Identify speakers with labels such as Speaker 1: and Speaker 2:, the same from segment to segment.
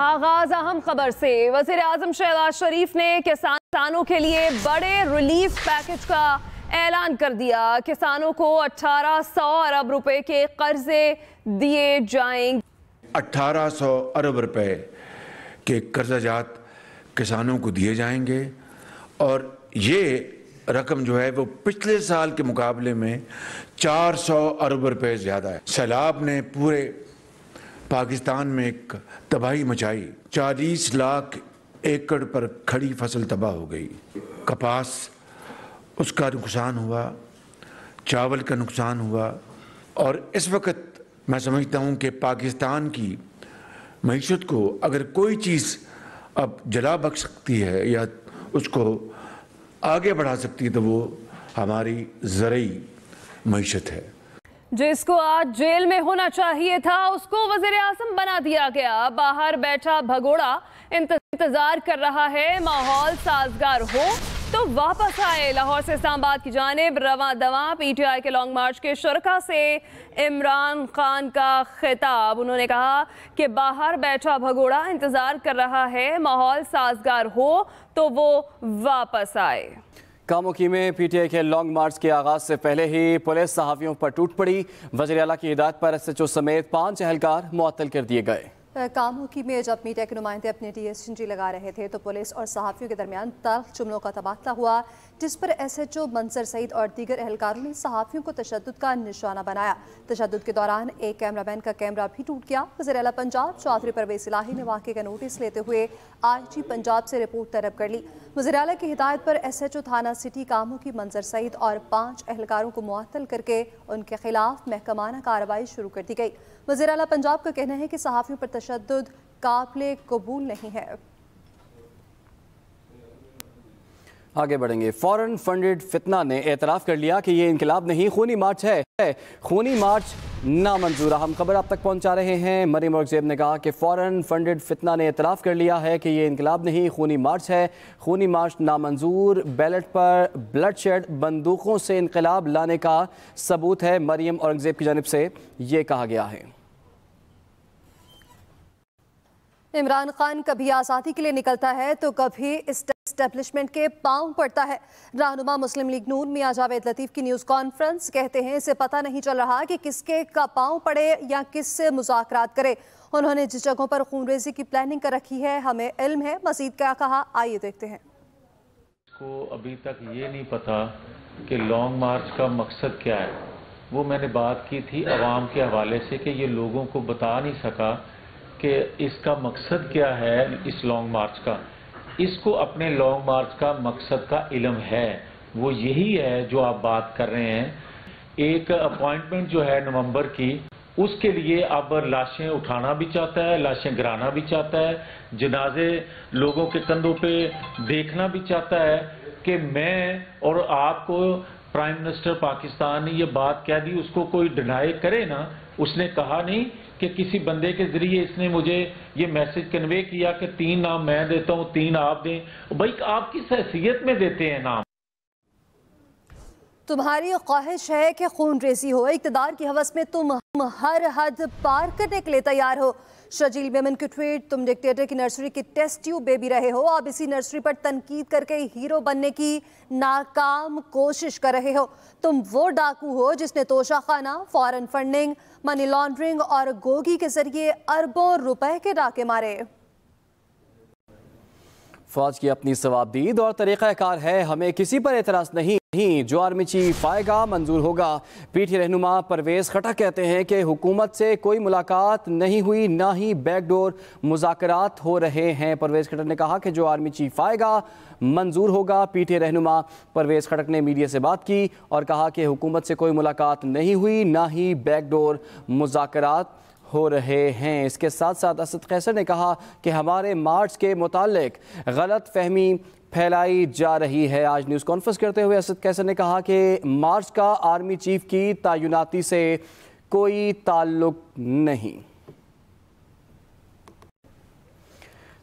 Speaker 1: आगाज अहम खबर से वजीर आजम शहबाज शरीफ ने किसानों के लिए बड़े रिलीफ पैकेज का ऐलान कर दिया किसानों को 1800 अरब रुपए के कर्जे दिए जाएंगे
Speaker 2: 1800
Speaker 1: अरब रुपए के कर्जाजात किसानों को दिए जाएंगे और ये रकम जो है वो पिछले साल के मुकाबले में 400 अरब रुपए ज़्यादा है सैलाब ने पूरे पाकिस्तान में एक तबाही मचाई 40 लाख एकड़ पर खड़ी फसल तबाह हो गई कपास उसका नुकसान हुआ चावल का नुकसान हुआ और इस वक्त मैं समझता हूँ कि पाकिस्तान की मीशत को अगर कोई चीज़ अब जला बख सकती है या उसको
Speaker 2: आगे बढ़ा सकती है तो वो हमारी ज़रूरी मीशत है
Speaker 1: जिसको आज जेल में होना चाहिए था उसको वजीर आजम बना दिया गया बाहर बैठा भगोड़ा इंतजार कर रहा है माहौल साजगार हो तो वापस आए लाहौर से इस्लामाबाद की जानब रवा दवा पीटीआई के लॉन्ग मार्च के शुरखा से इमरान खान का खिताब उन्होंने कहा कि बाहर बैठा भगोड़ा इंतजार कर रहा है माहौल साजगार हो तो वो वापस आए
Speaker 2: कामुकी में आई के लॉन्ग मार्च के आगाज से पहले ही पुलिस सहाफियों पर टूट पड़ी वजर अला की हिदायत पर एस एच ओ समेत पांच एहलकार मुअत्तल कर दिए गए
Speaker 1: कामों की में जब मीडिया के नुमाइंदे अपने डी एस एन जी लगा रहे थे तो पुलिस और सहाफ़ियों के दरमियान तल्ख जुमलों का तबादला हुआ जिस पर S H O Mansar Saeed और दीगर अहलकारों ने सहाफ़ियों को तशद का निशाना बनाया तशद के दौरान एक कैमरामैन का कैमरा भी टूट गया वजर अला पंजाब चौधरी परवेज इलाही ने वाक़े का नोटिस लेते हुए आई जी पंजाब से रिपोर्ट तलब कर ली वजर अला की हिदायत पर एस एच ओ थाना सिटी कामों की मंजर सईद और पाँच एहलकारों को मुत्तल करके उनके खिलाफ महकमाना कार्रवाई शुरू कर दी गई वजीर पंजाब का कहना है कि सहाफ़ियों पर तशद काबले कबूल नहीं है
Speaker 2: आगे बढ़ेंगे फॉरेन फंडेड फितना ने एतराफ़ कर लिया कि ये इनकलाब नहीं खूनी मार्च है खूनी मार्च नामंजूर हम खबर आप तक पहुंचा रहे हैं मरीम औरजेब ने कहा कि फॉरेन फंडेड फितना ने एतराफ़ कर लिया है कि ये इनकलाब नहीं खूनी मार्च है खूनी मार्च नामंजूर बैलेट पर ब्लड शेड बंदूकों से इनकलाब लाने का सबूत है मरीम औरंगजेब की जानब से ये कहा गया है
Speaker 1: इमरान खान कभी आज़ादी के लिए निकलता है तो कभी इस इस्टेब्लिशमेंट के पांव पड़ता है रहनुमा मुस्लिम लीग नून मियाँ जावेद लतीफ़ की न्यूज़ कॉन्फ्रेंस कहते हैं इसे पता नहीं चल रहा कि किसके का पांव पड़े या किससे मुजाकर करे उन्होंने जिस जगहों पर खूनरेजी की प्लानिंग कर रखी है हमें इल्म है मजीद क्या कहा आइए देखते हैं
Speaker 2: को अभी तक ये नहीं पता कि लॉन्ग मार्च का मकसद क्या है वो मैंने बात की थी आवाम के हवाले से कि ये लोगों को बता नहीं सका कि इसका मकसद क्या है इस लॉन्ग मार्च का इसको अपने लॉन्ग मार्च का मकसद का इलम है वो यही है जो आप बात कर रहे हैं एक अपॉइंटमेंट जो है नवंबर की उसके लिए अब लाशें उठाना भी चाहता है लाशें गिराना भी चाहता है जनाजे लोगों के कंधों पे देखना भी चाहता है कि मैं और आपको प्राइम मिनिस्टर पाकिस्तान ने ये बात कह दी उसको कोई डिनाई करे ना उसने कहा नहीं कि किसी बंदे के जरिए इसने मुझे ये मैसेज कन्वे किया कि तीन नाम मैं देता हूँ तीन आप दें भाई आप किस हैसियत में देते हैं नाम
Speaker 1: तुम्हारी ख्वाहिश है कि खून रेसी हो इकतदार की हवस में तुम हर हद पार करने के लिए तैयार हो शजील मेमन की ट्वीट तुम डिक्टेटर की नर्सरी के टेस्ट ट्यूब बेबी रहे हो अब इसी नर्सरी पर तनकीद करके हीरो बनने की नाकाम कोशिश कर रहे हो तुम वो डाकू हो जिसने तोशा खाना फॉरन फंडिंग मनी लॉन्ड्रिंग और गोगी के जरिए अरबों रुपए के डाके मारे
Speaker 2: फौज की अपनी जवाबदीद और तरीक़ाकार है हमें किसी पर एतराज़ नहीं ही ज्वार मिची पाएगा मंजूर होगा पीटी रहनुमा परवेज खटा कहते हैं कि हुकूमत से कोई मुलाकात नहीं हुई ना ही बैकडोर मुजाकरात हो रहे हैं परवेज खटक ने कहा कि जो आर्मी चीफ आएगा मंजूर होगा पीटी रहनुमा परवेज खटक ने मीडिया से बात की और कहा कि हुकूमत से कोई मुलाकात नहीं हुई ना ही बैकडोर मुजाकरात हो रहे हैं इसके साथ साथ असद कैसर ने कहा कि हमारे मार्च के मुतालिक गलत फहमी फैलाई जा रही है आज न्यूज़ कॉन्फ्रेंस करते हुए असद कैसर ने कहा कि मार्च का आर्मी चीफ की तयनाती से कोई ताल्लुक नहीं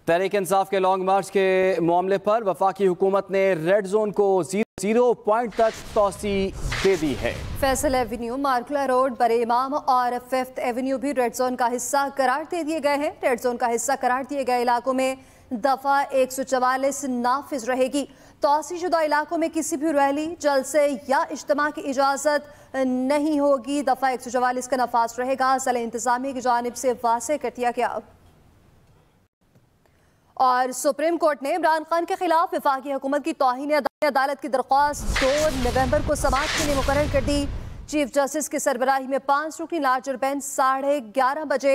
Speaker 2: तहरीक इंसाफ के लॉन्ग मार्च के मामले पर वफाकी हुकूमत ने रेड जोन को जीरो पॉइंट तक तोसी दे दी है
Speaker 1: फैसल एवेन्यू मार्कला रोड बरे इमाम और फिफ्थ एवेन्यू भी रेड जोन का हिस्सा करार दे दिए गए हैं रेड जोन का हिस्सा करार दिए गए इलाकों में दफ़ा एक सौ चवालीस नाफिज रहेगी तोसीशुदा इलाकों में किसी भी रैली जलसे या इज्तम की इजाज़त नहीं होगी दफ़ा एक सौ चवालीस का नफाज रहेगा जल इंतज़ामिया की जानब से वासे कर दिया गया और सुप्रीम कोर्ट ने इमरान खान के खिलाफ विफाकी हुकूमत की तोहनी अदालत की दरख्वास्त दो नवंबर को समाज के लिए मुकर कर दी चीफ जस्टिस की सरबराही में पांच रुकी लार्जर बेंच साढ़े ग्यारह बजे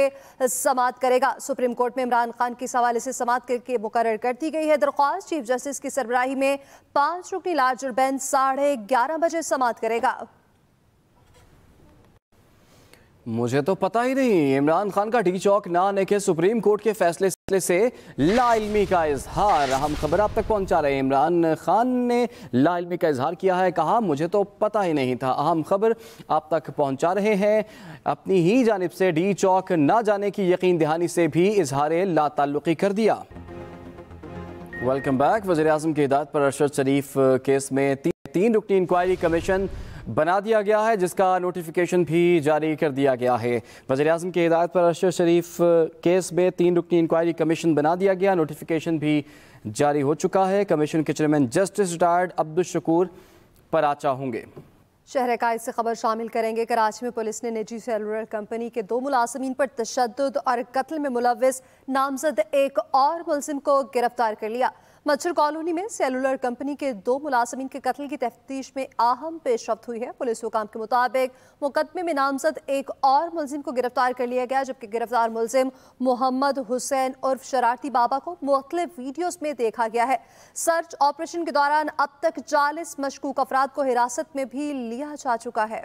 Speaker 1: समाप्त करेगा सुप्रीम कोर्ट में इमरान खान के हवाले से समाप्त करके मुकर कर दी गई है दरख्वास्त चीफ जस्टिस की सरबराही में पांच रुकी लार्जर बेंच साढ़े ग्यारह बजे समाप्त करेगा
Speaker 2: मुझे तो पता ही नहीं इमरान खान का डी चौक ना आने के सुप्रीम कोर्ट के फैसले से लाइलमी का इजहार हम खबर आप तक पहुंचा रहे हैं इमरान खान ने लाइलमी का इजहार किया है कहा मुझे तो पता ही नहीं था अहम खबर आप तक पहुंचा रहे हैं अपनी ही जानब से डी चौक ना जाने की यकीन दहानी से भी इजहार लाताल्लुकी कर दिया वेलकम बैक वजी अजम की हिदायत पर अरशद शरीफ केस में तीन रुकनी इंक्वायरी कमीशन बना दिया गया है जिसका नोटिफिकेशन भी जारी कर दिया गया है वजी अजम की हिदायत पर अरशद शरीफ केस में तीन रुकनी इंक्वायरी कमीशन बना दिया गया नोटिफिकेशन भी जारी हो चुका है कमीशन के chairman justice retired Abdul Shakoor Shakoor Paracha होंगे
Speaker 1: शहर का इससे खबर शामिल करेंगे कराची में पुलिस ने निजी सेलुलर कंपनी के दो मुलाजमीन पर तशद और कत्ल में मुलविस नामजद एक और मुलजिम को गिरफ्तार कर लिया मच्छर कॉलोनी में सेलुलर कंपनी के दो मुलाजमीन के कत्ल की तफ्तीश में अहम पेशरफ हुई है पुलिस हुकाम के मुताबिक मुकदमे में नामजद एक और मुलजिम को गिरफ्तार कर लिया गया जबकि गिरफ्तार मुलजिम मोहम्मद हुसैन उर्फ शरारती बाबा को मुख्तलिफ वीडियोज़ में देखा गया है सर्च ऑपरेशन के दौरान अब तक चालीस मशकूक अफराद को हिरासत में भी लिया जा चुका है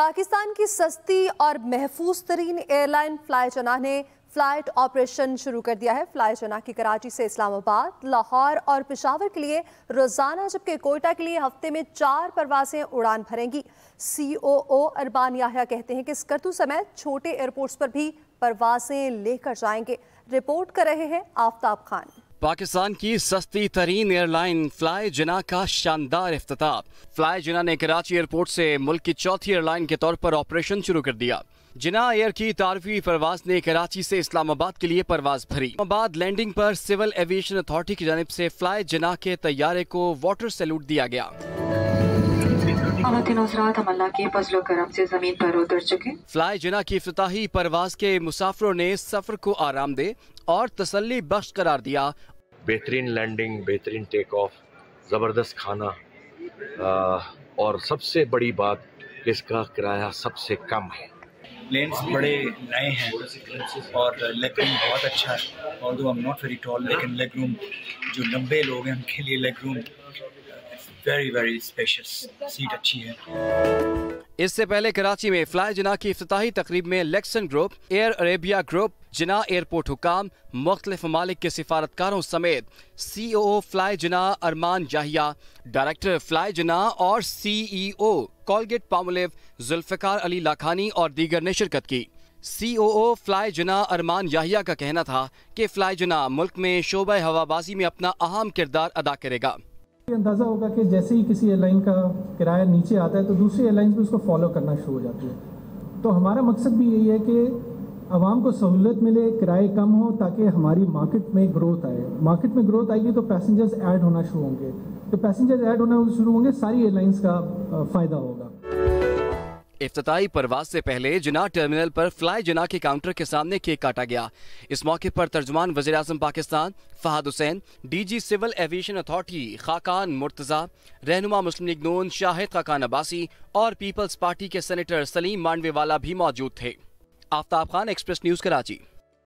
Speaker 1: पाकिस्तान की सस्ती और महफूज तरीन एयरलाइन फ्लाई चलाने फ्लाइट ऑपरेशन शुरू कर दिया है फ्लाई जना की कराची से इस्लामाबाद लाहौर और पिशावर के लिए रोज़ाना जबकि कोयटा के लिए हफ्ते में चार परवाजें उड़ान भरेंगी सी ओ अरबान याहिया कहते हैं कि स्कर्तू समय छोटे एयरपोर्ट्स पर भी परवाजें लेकर जाएंगे रिपोर्ट कर रहे हैं आफ्ताब खान
Speaker 2: पाकिस्तान की सस्ती तरीन एयरलाइन फ्लाई जना का शानदार अफ्ताब फ्लाई जना ने कराची एयरपोर्ट से मुल्क की चौथी एयरलाइन के तौर पर ऑपरेशन शुरू कर दिया जिना एयर की तारफी परवाज ने कराची से इस्लामाबाद के लिए परवाज भरी इस्लामाबाद लैंडिंग पर सिविल एविएशन अथॉरिटी की जानब से फ्लाई जिना के तैयारे को वाटर सैल्यूट दिया गया फ्लाई जिना की अफ्ताही परवाज के मुसाफरों ने सफर को आराम दे और तसली बख्श करार दिया बेहतरीन लैंडिंग बेहतरीन टेक ऑफ ज़बरदस्त खाना आ, और सबसे बड़ी बात इसका किराया सबसे कम है लेंस बड़े नए हैं और लेग रूम बहुत अच्छा है और दो I am not very tall लेकिन लेग रूम जो लंबे लोग हैं उनके लिए leg room very very spacious seat अच्छी है इससे पहले कराची में फ्लाई जना की अफ्ताही तकरीब में Lakson group Air Arabia group Jinnah airport हुकाम मुख्तलिफ ममालिक के सिफारतकारों समेत सी ओ e फ्लाई जना अरमान जाहिया डायरेक्टर फ्लाई जना और C E e O Colgate Palmolive Zulfiqar Ali Lakhani और दीगर ने शिरकत की सी ओ e ओ फ्लाई जना अरमान याहिया का कहना था कि फ्लाई जना मुल्क में शोबा हवाबाजी में अपना अहम किरदार अदा करेगा अंदाज़ा होगा कि जैसे ही किसी एयरलाइन का किराया नीचे आता है तो दूसरी एयरलाइंस भी उसको फॉलो करना शुरू हो जाती है तो हमारा मकसद भी यही है कि आवाम को सहूलत मिले किराए कम हो ताकि हमारी मार्केट में ग्रोथ आए मार्केट में ग्रोथ आएगी तो पैसेंजर्स ऐड होना शुरू होंगे तो पैसेंजर्स ऐड होना शुरू होंगे सारी एयरलाइंस का फ़ायदा होगा इफ्ताही परवाज से पहले जिना टर्मिनल पर फ्लाई जिना के काउंटर के सामने केक काटा गया इस मौके पर तर्जमान वजी अजम Pakistan Fahad Hussain D G civil aviation authority Khaqan Murtaza रहनुमा मुस्लिम लीग नून शाहिद खाकान अब्बासी और पीपल्स पार्टी के सेनेटर सलीम वाला भी मौजूद थे आफ्ताब खान एक्सप्रेस न्यूज़ कराची